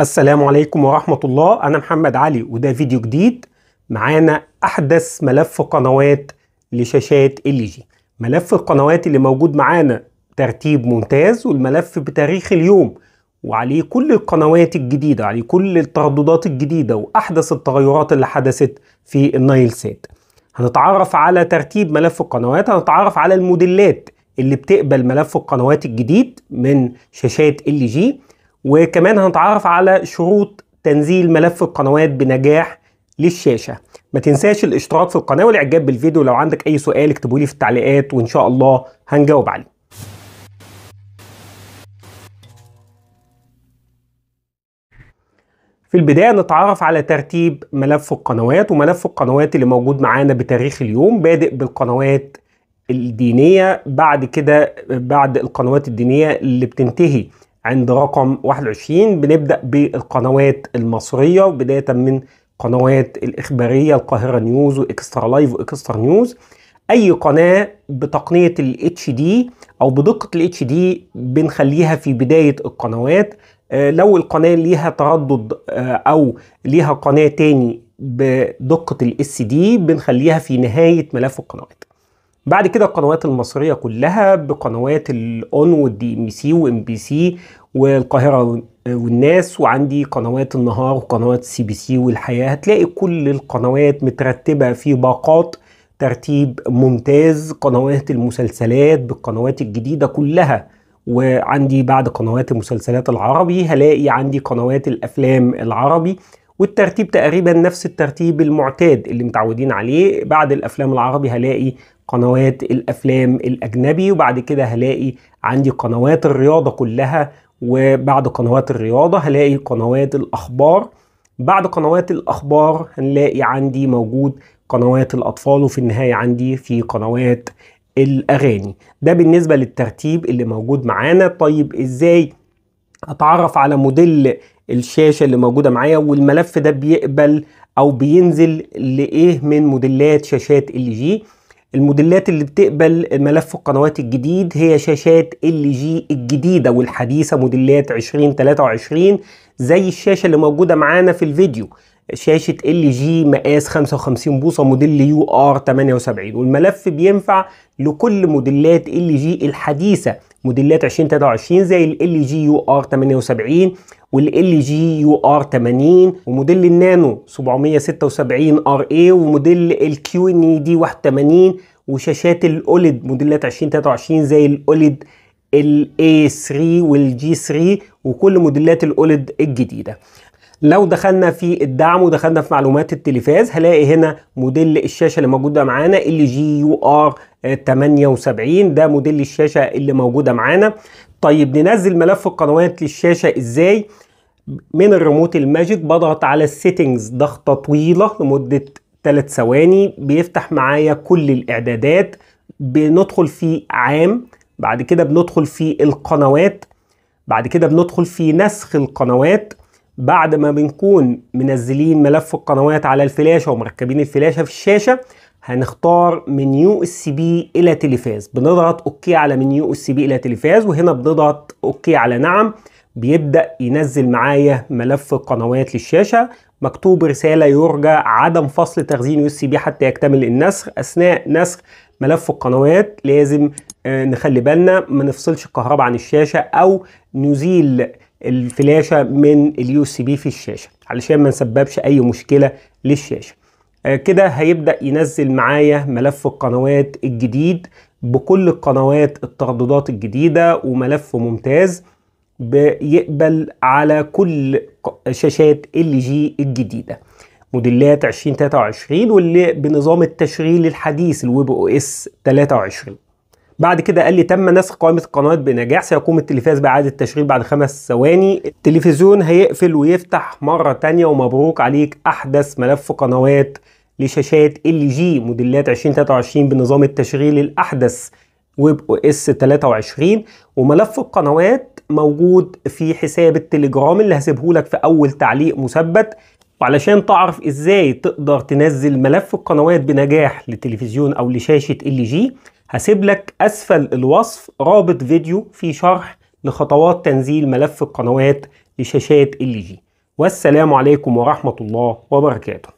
السلام عليكم ورحمة الله أنا محمد علي وده فيديو جديد معانا أحدث ملف قنوات لشاشات ال جي ملف القنوات اللي موجود معانا ترتيب ممتاز والملف بتاريخ اليوم وعليه كل القنوات الجديدة عليه كل الترددات الجديدة وأحدث التغيرات اللي حدثت في النايل سات هنتعرف على ترتيب ملف القنوات هنتعرف على الموديلات اللي بتقبل ملف القنوات الجديد من شاشات ال جي وكمان هنتعرف على شروط تنزيل ملف القنوات بنجاح للشاشه ما تنساش الاشتراك في القناه والاعجاب بالفيديو لو عندك اي سؤال اكتبه لي في التعليقات وان شاء الله هنجاوب عليه في البداية نتعرف على ترتيب ملف القنوات وملف القنوات اللي موجود معانا بتاريخ اليوم بادئ بالقنوات الدينية بعد كده بعد القنوات الدينية اللي بتنتهي عند رقم 21 بنبدأ بالقنوات المصرية بداية من قنوات الإخبارية القاهرة نيوز وإكسترا لايف وإكسترا نيوز أي قناة بتقنية الاتش HD أو بدقة الاتش HD بنخليها في بداية القنوات آه، لو القناة ليها تردد آه، أو ليها قناة تاني بدقة الاس SD بنخليها في نهاية ملف القنوات بعد كده القنوات المصريه كلها بقنوات الاون والدي ام سي وام بي سي والقاهره والناس وعندي قنوات النهار وقنوات سي بي سي والحياه هتلاقي كل القنوات مترتبه في باقات ترتيب ممتاز قنوات المسلسلات بالقنوات الجديده كلها وعندي بعد قنوات المسلسلات العربي هلاقي عندي قنوات الافلام العربي والترتيب تقريبا نفس الترتيب المعتاد اللي متعودين عليه بعد الافلام العربي هلاقي قنوات الافلام الاجنبي وبعد كده هلاقي عندي قنوات الرياضه كلها وبعد قنوات الرياضه هلاقي قنوات الاخبار بعد قنوات الاخبار هنلاقي عندي موجود قنوات الاطفال وفي النهايه عندي في قنوات الاغاني ده بالنسبه للترتيب اللي موجود معانا طيب ازاي اتعرف على موديل الشاشه اللي موجوده معايا والملف ده بيقبل او بينزل لايه من موديلات شاشات ال جي الموديلات اللي بتقبل ملف القنوات الجديد هي شاشات ال جي الجديدة والحديثة موديلات 2023 زي الشاشة اللي موجودة معانا في الفيديو شاشة ال جي مقاس 55 بوصة موديل يو ار 78 والملف بينفع لكل موديلات ال جي الحديثة موديلات 2023 زي ال جي يو ار 78 والال جي يو ار 80 وموديل النانو 776 ار اي وموديل الكيو ان اي دي 81 وشاشات الاوليد موديلات 2023 زي ال الاي 3 والجي 3 وكل موديلات الاوليد الجديده لو دخلنا في الدعم ودخلنا في معلومات التلفاز هلاقي هنا موديل الشاشه اللي موجوده معانا ال جي يو ار 78 آه، ده موديل الشاشة اللي موجودة معانا طيب ننزل ملف القنوات للشاشة ازاي من الريموت الماجيك بضغط على السيتنجز ضغطة طويلة لمدة 3 ثواني بيفتح معايا كل الاعدادات بندخل في عام بعد كده بندخل في القنوات بعد كده بندخل في نسخ القنوات بعد ما بنكون منزلين ملف القنوات على الفلاشة ومركبين الفلاشة في الشاشة هنختار منيو السي بي الى تلفاز بنضغط اوكي على منيو السي بي الى تلفاز وهنا بنضغط اوكي على نعم بيبدا ينزل معايا ملف القنوات للشاشه مكتوب رساله يرجى عدم فصل تخزين يو اس بي حتى يكتمل النسخ اثناء نسخ ملف القنوات لازم آه، نخلي بالنا ما نفصلش الكهرباء عن الشاشه او نزيل الفلاشه من اليو اس بي في الشاشه علشان ما نسببش اي مشكله للشاشه آه، كده هيبدأ ينزل معايا ملف القنوات الجديد بكل القنوات الترددات الجديدة وملف ممتاز بيقبل على كل شاشات ال جي الجديدة موديلات 2023 واللي بنظام التشغيل الحديث الويب او اس 23 بعد كده قال لي تم نسخ قائمه القنوات بنجاح سيقوم التلفاز باعاده التشغيل بعد خمس ثواني التلفزيون هيقفل ويفتح مره تانية ومبروك عليك احدث ملف قنوات لشاشات ال جي موديلات 2023 بنظام التشغيل الاحدث ويب او اس 23 وملف القنوات موجود في حساب التليجرام اللي هسيبه لك في اول تعليق مثبت وعلشان تعرف ازاي تقدر تنزل ملف القنوات بنجاح لتلفزيون او لشاشه ال جي هسيب لك اسفل الوصف رابط فيديو فيه شرح لخطوات تنزيل ملف القنوات لشاشات ال جي والسلام عليكم ورحمه الله وبركاته